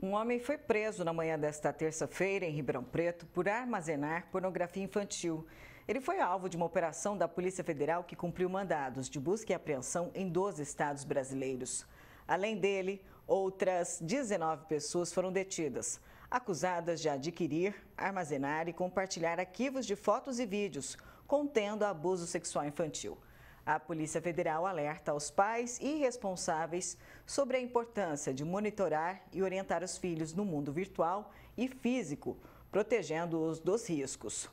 Um homem foi preso na manhã desta terça-feira em Ribeirão Preto por armazenar pornografia infantil. Ele foi alvo de uma operação da Polícia Federal que cumpriu mandados de busca e apreensão em 12 estados brasileiros. Além dele, outras 19 pessoas foram detidas, acusadas de adquirir, armazenar e compartilhar arquivos de fotos e vídeos contendo abuso sexual infantil. A Polícia Federal alerta aos pais e responsáveis sobre a importância de monitorar e orientar os filhos no mundo virtual e físico, protegendo-os dos riscos.